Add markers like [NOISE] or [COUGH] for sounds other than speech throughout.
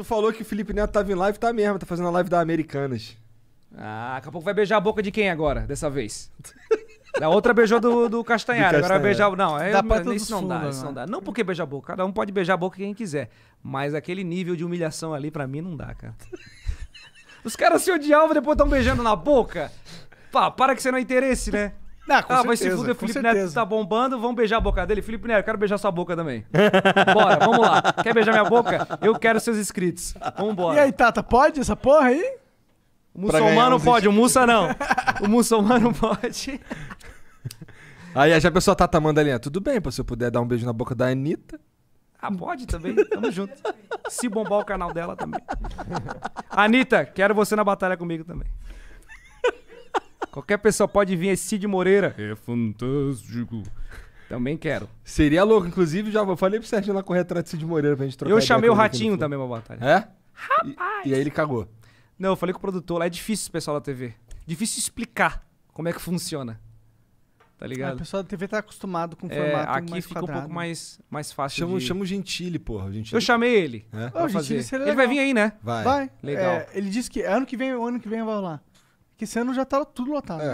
Tu falou que o Felipe Neto tava em live, tá mesmo, tá fazendo a live da Americanas. Ah, daqui a pouco vai beijar a boca de quem agora, dessa vez? Da outra beijou do, do Castanhari, agora vai beijar. Não, é, dá isso não dá, isso não né? dá. Não porque beijar a boca, cada um pode beijar a boca quem quiser. Mas aquele nível de humilhação ali, pra mim, não dá, cara. Os caras se odiavam depois estão beijando na boca. Pá, para que você não é interesse, né? Ah, mas vai se fuder, o Felipe certeza. Neto tá bombando, vamos beijar a boca dele. Felipe Neto, quero beijar sua boca também. Bora, vamos lá. Quer beijar minha boca? Eu quero seus inscritos. Vambora. E aí, Tata, pode essa porra aí? O muçulmano pode, o Mussa não. O muçulmano [LAUGHS] pode. Aí já a pessoa Tata manda ali, tudo bem, se eu puder dar um beijo na boca da Anitta. Ah, pode também. Tamo junto. Se bombar o canal dela também. Anitta, quero você na batalha comigo também. Qualquer pessoa pode vir, é Cid Moreira. É fantástico. Também quero. Seria louco, inclusive, já falei pro Sérgio lá correr atrás de Cid Moreira pra gente trocar Eu chamei o Ratinho também pra batalha. É? Rapaz! E, e aí ele cagou. Não, eu falei com o produtor lá, é difícil o pessoal da TV. Difícil explicar como é que funciona. Tá é, ligado? o pessoal da TV tá acostumado com o é, formato aqui mais fica quadrado. um pouco mais, mais fácil. Chama, de... chama o Gentili, porra. O Gentili. Eu chamei ele. É? Oh, Gentili ele vai vir aí, né? Vai. vai. Legal. É, ele disse que ano que vem, ano que vem vai rolar. Que esse ano já tá tudo lotado. É.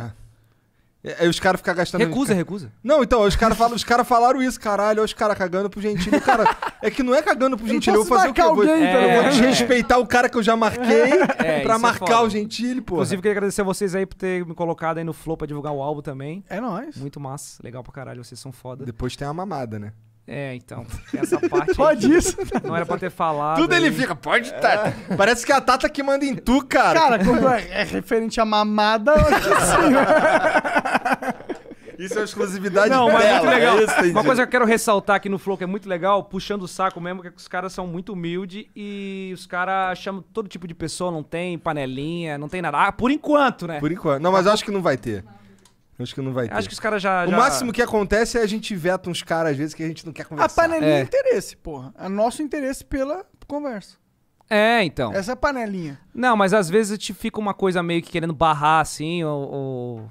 Né? Aí os caras ficam gastando. Recusa, recusa. Não, então, os caras falam, os cara falaram isso, caralho. Olha os caras cagando pro gentile. Cara, é que não é cagando pro Gentili. Eu, vou fazer o que eu vou. Alguém, é, eu vou desrespeitar o cara que eu já marquei é, é pra marcar é o gentile, pô. Inclusive, queria agradecer a vocês aí por ter me colocado aí no Flow pra divulgar o álbum também. É nóis. Muito massa. Legal pra caralho, vocês são foda. Depois tem a mamada, né? É, então. Essa [LAUGHS] parte. Pode isso. Não era pra ter falado. Tudo ele fica, pode, Tata. Tá. É. Parece que é a Tata que manda em tu, cara. Cara, quando é, é referente a mamada, eu acho que sim. Né? [LAUGHS] Isso é exclusividade Não, mas é muito legal. É Uma coisa que eu quero ressaltar aqui no Flow, que é muito legal, puxando o saco mesmo, que é os caras são muito humildes e os caras chamam todo tipo de pessoa, não tem panelinha, não tem nada. Ah, por enquanto, né? Por enquanto. Não, mas eu acho que não vai ter. Acho que não vai ter. Acho que os caras já, já, O máximo que acontece é a gente veta uns caras às vezes que a gente não quer conversar. A panelinha é, é interesse, porra. É nosso interesse pela conversa. É, então. Essa é a panelinha. Não, mas às vezes te fica uma coisa meio que querendo barrar assim, ou. ou...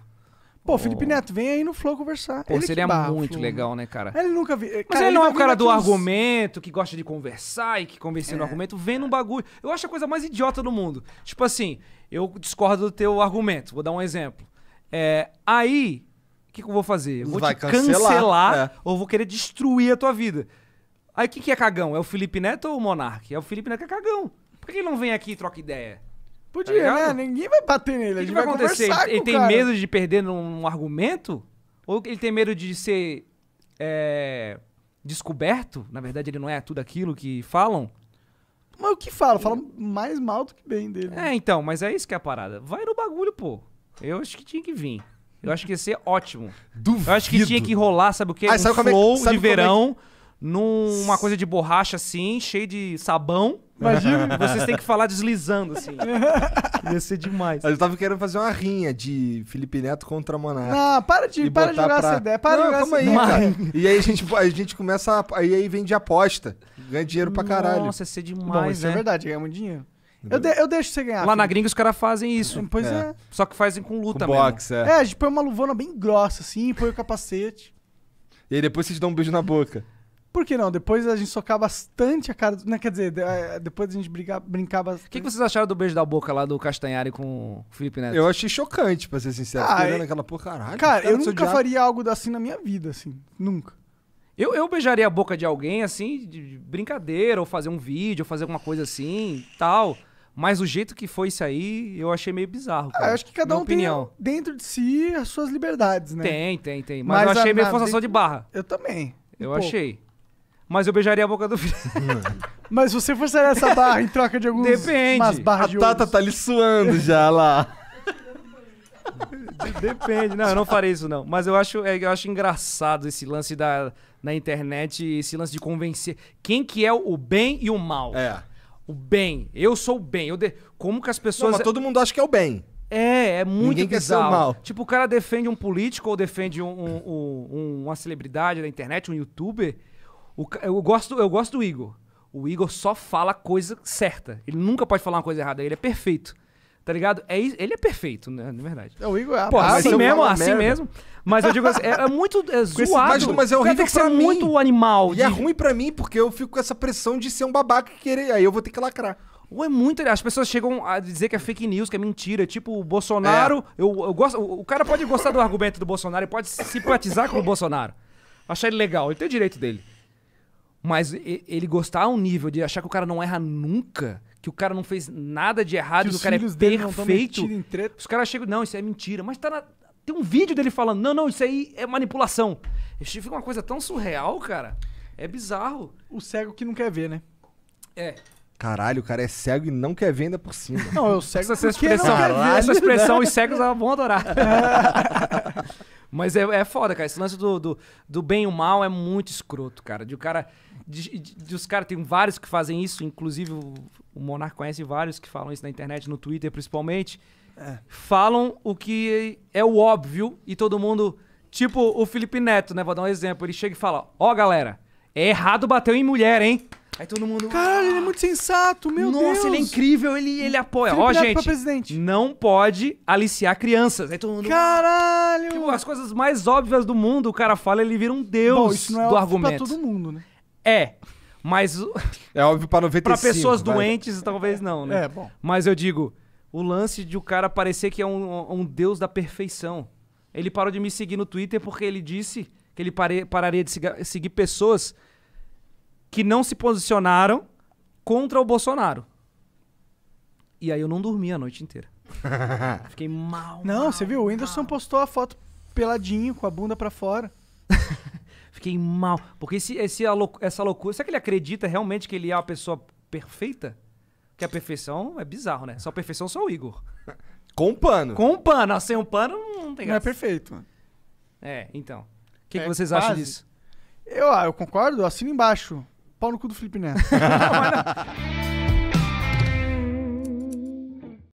Pô, Felipe Neto, vem aí no Flow conversar. Pô, ele seria barra, muito legal, né, cara? Ele nunca vi. Mas ele, ele não é o cara do uns... argumento, que gosta de conversar e que convencendo é. o argumento, vem num bagulho. Eu acho a coisa mais idiota do mundo. Tipo assim, eu discordo do teu argumento, vou dar um exemplo. É, aí, o que, que, eu vou fazer? Eu vou Vai te cancelar, cancelar é. ou vou querer destruir a tua vida. Aí o que, que é cagão? É o Felipe Neto ou o Monark? É o Felipe Neto que é cagão. Por que ele não vem aqui e troca ideia? Podia, tá né? Ninguém vai bater nele. O que, que vai, vai acontecer? Ele, tem cara. medo de perder num argumento? Ou ele tem medo de ser é, descoberto? Na verdade, ele não é tudo aquilo que falam? Mas o que fala? Falam mais mal do que bem dele. É, então, mas é isso que é a parada. Vai no bagulho, pô. Eu acho que tinha que vir. Eu acho que ia ser ótimo. Duvido. Eu acho que tinha que rolar, sabe o quê? Ah, um sabe é flow é, de verão, é? numa coisa de borracha assim, cheio de sabão. Imagina. [LAUGHS] Vocês têm que falar deslizando, assim. [LAUGHS] Ia ser demais. Eu tava querendo fazer uma rinha de Felipe Neto contra Monarca. Ah, para de, para de jogar pra... essa ideia. Para não, de jogar essa aí, ideia. Cara. [LAUGHS] E aí a gente, a gente começa. A, aí de aposta. Ganha dinheiro pra caralho. Nossa, ia ser demais. Bom, isso é né? é verdade, ganha muito dinheiro. Eu, de, eu deixo você ganhar. Lá filho. na gringa os caras fazem isso. É, pois é. é. Só que fazem com luta com boxe, mesmo. É. é, a gente põe uma luvona bem grossa assim, põe o capacete. E aí depois vocês dão um beijo na boca. Por que não? Depois a gente socar bastante a cara. Não, né, quer dizer, é, depois a gente brigar, brincar bastante. O que, que, vocês acharam do beijo da boca lá do Castanhari com o Felipe Neto? Eu achei chocante, pra ser sincero. Ah, Fiquei é, aquela porra, caralho. Cara, eu nunca faria algo assim na minha vida, assim. Nunca. Eu, eu beijaria a boca de alguém, assim, de brincadeira, ou fazer um vídeo, ou fazer alguma coisa assim, tal. Mas o jeito que foi isso aí, eu achei meio bizarro. Ah, cara. Ah, acho que cada Minha um opinião. tem dentro de si as suas liberdades, né? Tem, tem, tem. Mas, Mas eu achei a, meio forçação de... de barra. Eu também. Um eu pouco. achei. Mas eu beijaria a boca do filho. [LAUGHS] Mas você forçaria essa barra em troca de alguns... Depende. Umas barras a Tata tá ali suando já lá. [LAUGHS] Depende. Não, eu não farei isso, não. Mas eu acho, é, eu acho engraçado esse lance da, na internet, esse lance de convencer quem que é o bem e o mal. É. O bem. Eu sou o bem. Eu de... Como que as pessoas. Não, mas é todo mundo acha que é o bem. É, é muito Ninguém bizarro. Quer ser o mal. Tipo, o cara defende um político ou defende um, um, um, uma celebridade da internet, um youtuber. O, eu, gosto, eu gosto do Igor. O Igor só fala coisa certa. Ele nunca pode falar uma coisa errada. Ele é perfeito. Tá ligado? É, ele é perfeito, né? na verdade. É, o Igor é a Pô, assim mesmo, é assim merda. mesmo. Mas eu digo assim, é, é muito é zoado. mas é horrível tem que ser é mim. muito animal. E é de... é ruim para mim, porque eu fico com essa pressão de ser um babaca e querer. Aí eu vou ter que lacrar. Ou é muito. As pessoas chegam a dizer que é fake news, que é mentira. Tipo, o Bolsonaro. É. Eu, eu gosto, o, cara pode gostar do argumento do Bolsonaro e pode simpatizar com o Bolsonaro. Achar ele legal, ele tem o direito dele. Mas ele gostar a um nível de achar que o cara não erra nunca, que o cara não fez nada de errado, que, que o cara é perfeito. Os caras chegam, não, isso é mentira. Mas tá na. Tem um vídeo dele falando, não, não, isso aí é manipulação. Isso fica uma coisa tão surreal, cara. É bizarro. O cego que não quer ver, né? É. Caralho, o cara é cego e não quer ver ainda por cima. [LAUGHS] Não, eu cego essa expressão. essa expressão os [LAUGHS] cegos vão adorar. [LAUGHS] Mas é, é foda, cara. Esse lance do, do, do bem e o mal é muito escroto, cara. De o cara. De, de, de os caras, tem vários que fazem isso, inclusive o, o Monark conhece vários que falam isso na internet, no Twitter principalmente falam o que é o óbvio e todo mundo. Tipo o Felipe Neto, né? Vou dar um exemplo. Ele chega e fala: Ó, oh, galera, é errado bater em mulher, hein? Aí todo mundo. Caralho, ele é ah, muito sensato, meu Nossa, Deus. Nossa, ele é incrível, ele, ele apoia. Ó, oh, gente, não pode aliciar crianças. Aí todo mundo. Caralho! Tipo, as coisas mais óbvias do mundo, o cara fala, ele vira um deus Bom, isso não é do argumento. pra todo mundo, né? É. Mas. É óbvio pra 95. pra pessoas vai. doentes, talvez não, né? É, bom. Mas eu digo, o lance de o cara parecer que é um, um deus da perfeição. Ele parou de me seguir no Twitter porque ele disse que ele pare, pararia de seguir pessoas que não se posicionaram contra o Bolsonaro. E aí eu não dormi a noite inteira. [LAUGHS] Fiquei mal. Não, mal, você viu? O Whindersson mal. postou a foto peladinho, com a bunda para fora. [LAUGHS] Fiquei mal. Porque esse, esse, essa loucura. Será que ele acredita realmente que ele é a pessoa perfeita? Que a perfeição é bizarro, né? Só perfeição só o Igor. Com um pano. Com um pano. Ah, Sem um pano não tem graça. Não é perfeito, mano. É, então. O que, É que vocês quase. acham disso? Eu, ah, eu concordo, assino embaixo. Pau no cu do Felipe Neto. [LAUGHS] [LAUGHS] Não, não.